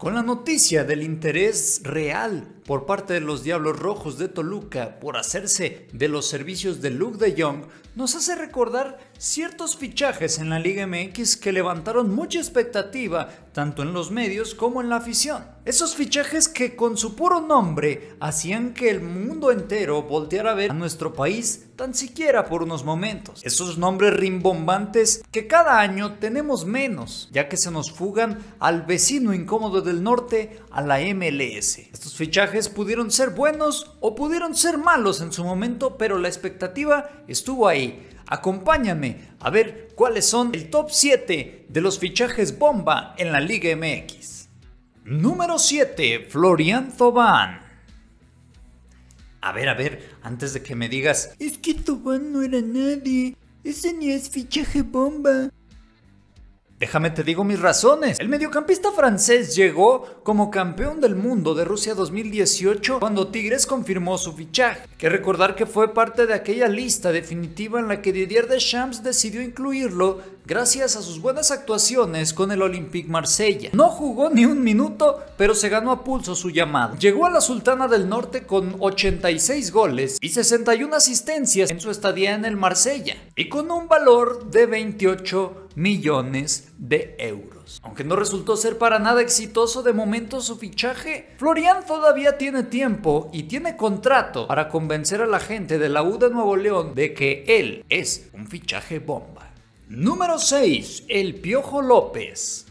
Con la noticia del interés real por parte de los Diablos Rojos de Toluca por hacerse de los servicios de Luke de Jong, nos hace recordar Ciertos fichajes en la Liga MX que levantaron mucha expectativa tanto en los medios como en la afición. Esos fichajes que con su puro nombre hacían que el mundo entero volteara a ver a nuestro país tan siquiera por unos momentos. Esos nombres rimbombantes que cada año tenemos menos, ya que se nos fugan al vecino incómodo del norte, a la MLS. Estos fichajes pudieron ser buenos o pudieron ser malos en su momento, pero la expectativa estuvo ahí. Acompáñame a ver cuáles son el top 7 de los fichajes bomba en la Liga MX. Número 7, Florian Tobán. A ver, a ver, antes de que me digas, es que Tobán no era nadie, ese ni es fichaje bomba, Déjame te digo mis razones. El mediocampista francés llegó como campeón del mundo de Rusia 2018 cuando Tigres confirmó su fichaje. que recordar que fue parte de aquella lista definitiva en la que Didier Deschamps decidió incluirlo gracias a sus buenas actuaciones con el Olympique Marsella. No jugó ni un minuto, pero se ganó a pulso su llamada. Llegó a la Sultana del Norte con 86 goles y 61 asistencias en su estadía en el Marsella y con un valor de 28 millones de euros. Aunque no resultó ser para nada exitoso de momento su fichaje, Florian todavía tiene tiempo y tiene contrato para convencer a la gente de la U de Nuevo León de que él es un fichaje bomba. Número 6. El Piojo López.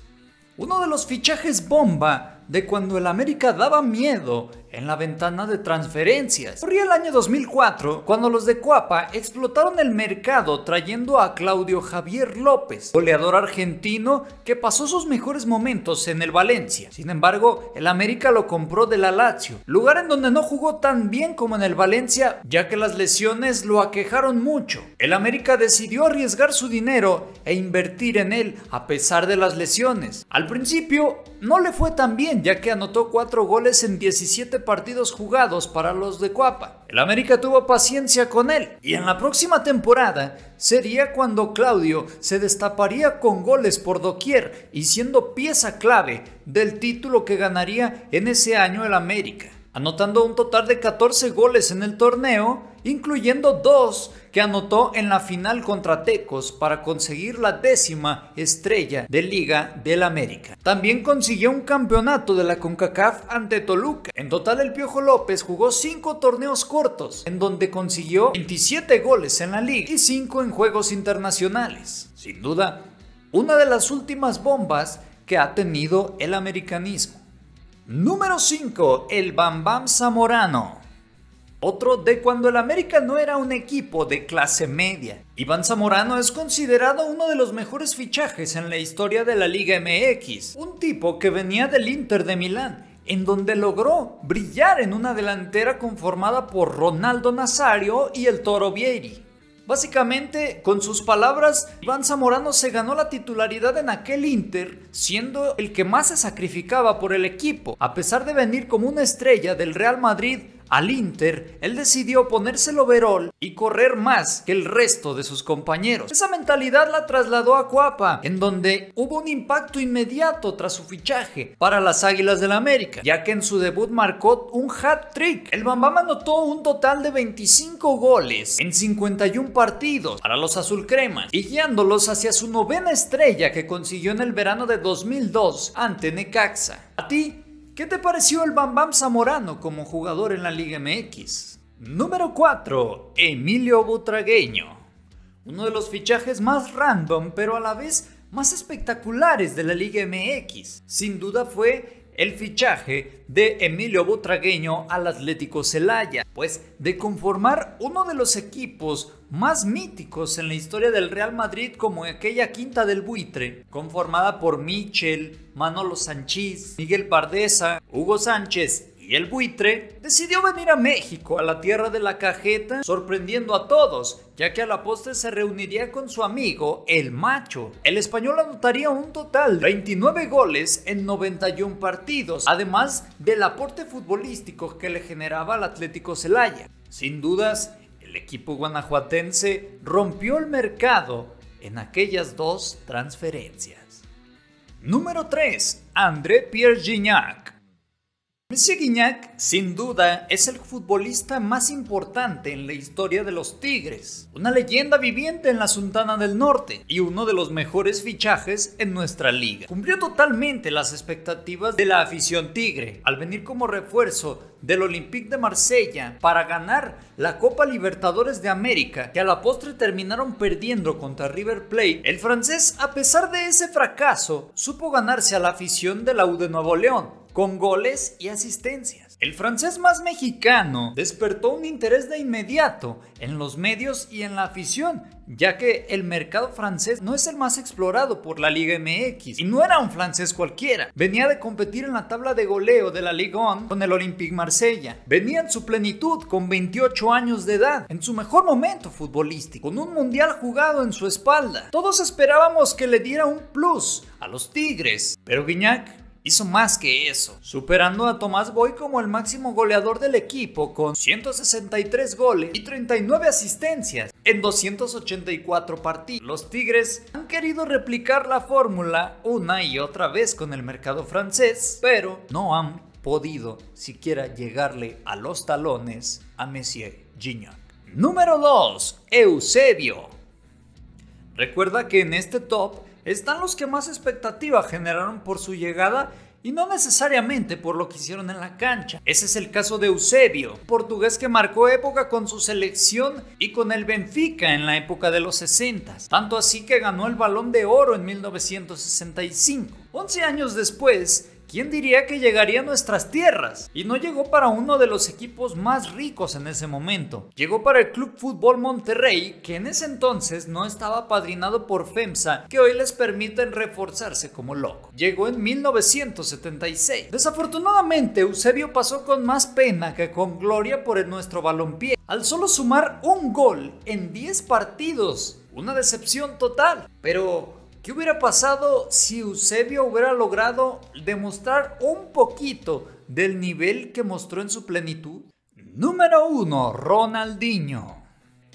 Uno de los fichajes bomba de cuando el América daba miedo en la ventana de transferencias. Corría el año 2004 cuando los de Cuapa explotaron el mercado trayendo a Claudio Javier López, goleador argentino que pasó sus mejores momentos en el Valencia. Sin embargo, el América lo compró de la Lazio, lugar en donde no jugó tan bien como en el Valencia, ya que las lesiones lo aquejaron mucho. El América decidió arriesgar su dinero e invertir en él a pesar de las lesiones. Al principio no le fue tan bien, ya que anotó 4 goles en 17 partidos jugados para los de Cuapa. El América tuvo paciencia con él y en la próxima temporada sería cuando Claudio se destaparía con goles por doquier y siendo pieza clave del título que ganaría en ese año el América anotando un total de 14 goles en el torneo, incluyendo dos que anotó en la final contra Tecos para conseguir la décima estrella de Liga del América. También consiguió un campeonato de la CONCACAF ante Toluca. En total el Piojo López jugó 5 torneos cortos, en donde consiguió 27 goles en la liga y 5 en juegos internacionales. Sin duda, una de las últimas bombas que ha tenido el americanismo. Número 5. El Bam Bam Zamorano. Otro de cuando el América no era un equipo de clase media. Iván Zamorano es considerado uno de los mejores fichajes en la historia de la Liga MX. Un tipo que venía del Inter de Milán en donde logró brillar en una delantera conformada por Ronaldo Nazario y el Toro Vieri. Básicamente, con sus palabras, Iván Zamorano se ganó la titularidad en aquel Inter, siendo el que más se sacrificaba por el equipo. A pesar de venir como una estrella del Real Madrid, al Inter, él decidió ponerse el overall y correr más que el resto de sus compañeros. Esa mentalidad la trasladó a Cuapa, en donde hubo un impacto inmediato tras su fichaje para las Águilas del la América, ya que en su debut marcó un hat-trick. El Bambam anotó un total de 25 goles en 51 partidos para los azulcremas y guiándolos hacia su novena estrella que consiguió en el verano de 2002 ante Necaxa. A ti, ¿Qué te pareció el Bam Bam Zamorano como jugador en la Liga MX? Número 4. Emilio Butragueño. Uno de los fichajes más random, pero a la vez más espectaculares de la Liga MX. Sin duda fue el fichaje de Emilio Botragueño al Atlético Celaya, pues de conformar uno de los equipos más míticos en la historia del Real Madrid como aquella quinta del buitre, conformada por Michel, Manolo Sanchís, Miguel Pardesa, Hugo Sánchez y el buitre, decidió venir a México, a la tierra de la cajeta, sorprendiendo a todos, ya que a la postre se reuniría con su amigo, el macho. El español anotaría un total de 29 goles en 91 partidos, además del aporte futbolístico que le generaba al Atlético Celaya. Sin dudas, el equipo guanajuatense rompió el mercado en aquellas dos transferencias. Número 3. André Pierre Gignac. Messi Guignac, sin duda, es el futbolista más importante en la historia de los Tigres, una leyenda viviente en la Suntana del Norte y uno de los mejores fichajes en nuestra liga. Cumplió totalmente las expectativas de la afición tigre al venir como refuerzo del Olympique de Marsella para ganar la Copa Libertadores de América, que a la postre terminaron perdiendo contra River Plate, el francés, a pesar de ese fracaso, supo ganarse a la afición de la U de Nuevo León, con goles y asistencias. El francés más mexicano despertó un interés de inmediato en los medios y en la afición, ya que el mercado francés no es el más explorado por la Liga MX y no era un francés cualquiera. Venía de competir en la tabla de goleo de la Ligue 1 con el Olympique Marsella. Venía en su plenitud con 28 años de edad, en su mejor momento futbolístico, con un mundial jugado en su espalda. Todos esperábamos que le diera un plus a los Tigres, pero Guignac hizo más que eso, superando a Tomás Boy como el máximo goleador del equipo con 163 goles y 39 asistencias en 284 partidos. Los Tigres han querido replicar la fórmula una y otra vez con el mercado francés, pero no han podido siquiera llegarle a los talones a Messier Gignac. Número 2. Eusebio. Recuerda que en este top están los que más expectativa generaron por su llegada y no necesariamente por lo que hicieron en la cancha. Ese es el caso de Eusebio, portugués que marcó época con su selección y con el Benfica en la época de los 60, tanto así que ganó el balón de oro en 1965. 11 años después, ¿Quién diría que llegaría a nuestras tierras? Y no llegó para uno de los equipos más ricos en ese momento. Llegó para el Club Fútbol Monterrey, que en ese entonces no estaba padrinado por FEMSA, que hoy les permiten reforzarse como loco. Llegó en 1976. Desafortunadamente, Eusebio pasó con más pena que con gloria por el nuestro balompié, al solo sumar un gol en 10 partidos. Una decepción total. Pero, ¿Qué hubiera pasado si Eusebio hubiera logrado demostrar un poquito del nivel que mostró en su plenitud? Número 1. Ronaldinho.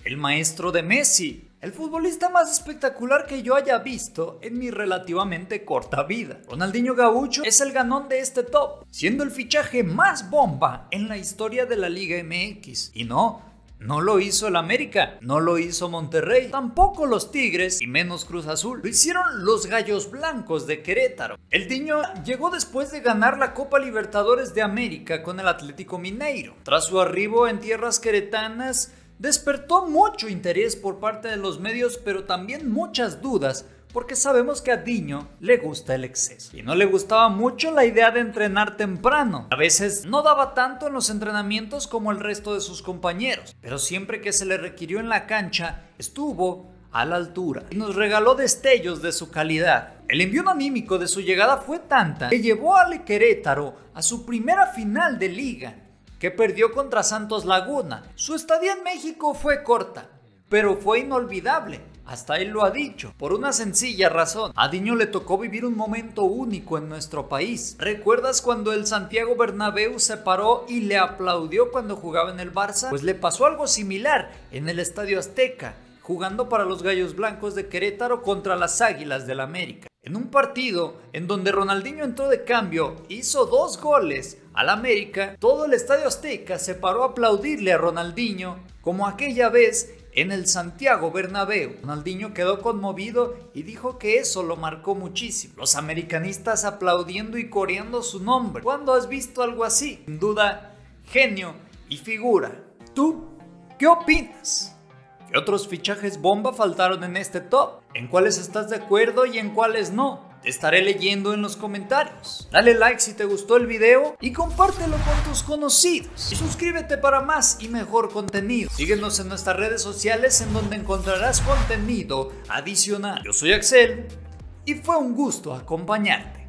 El maestro de Messi. El futbolista más espectacular que yo haya visto en mi relativamente corta vida. Ronaldinho Gaucho es el ganón de este top, siendo el fichaje más bomba en la historia de la Liga MX. Y no, no lo hizo el América, no lo hizo Monterrey, tampoco los Tigres y menos Cruz Azul. Lo hicieron los Gallos Blancos de Querétaro. El niño llegó después de ganar la Copa Libertadores de América con el Atlético Mineiro. Tras su arribo en tierras queretanas, despertó mucho interés por parte de los medios, pero también muchas dudas porque sabemos que a Diño le gusta el exceso y no le gustaba mucho la idea de entrenar temprano. A veces no daba tanto en los entrenamientos como el resto de sus compañeros, pero siempre que se le requirió en la cancha estuvo a la altura y nos regaló destellos de su calidad. El envío anímico de su llegada fue tanta que llevó al Querétaro a su primera final de liga, que perdió contra Santos Laguna. Su estadía en México fue corta, pero fue inolvidable hasta él lo ha dicho, por una sencilla razón. A Diño le tocó vivir un momento único en nuestro país. ¿Recuerdas cuando el Santiago Bernabéu se paró y le aplaudió cuando jugaba en el Barça? Pues le pasó algo similar en el Estadio Azteca, jugando para los Gallos Blancos de Querétaro contra las Águilas del América. En un partido en donde Ronaldinho entró de cambio, hizo dos goles al América, todo el Estadio Azteca se paró a aplaudirle a Ronaldinho, como aquella vez en el Santiago Bernabéu, Ronaldinho quedó conmovido y dijo que eso lo marcó muchísimo. Los americanistas aplaudiendo y coreando su nombre. ¿Cuándo has visto algo así? Sin duda, genio y figura. ¿Tú qué opinas? otros fichajes bomba faltaron en este top? ¿En cuáles estás de acuerdo y en cuáles no? Te estaré leyendo en los comentarios. Dale like si te gustó el video y compártelo con tus conocidos. Y suscríbete para más y mejor contenido. Síguenos en nuestras redes sociales en donde encontrarás contenido adicional. Yo soy Axel y fue un gusto acompañarte.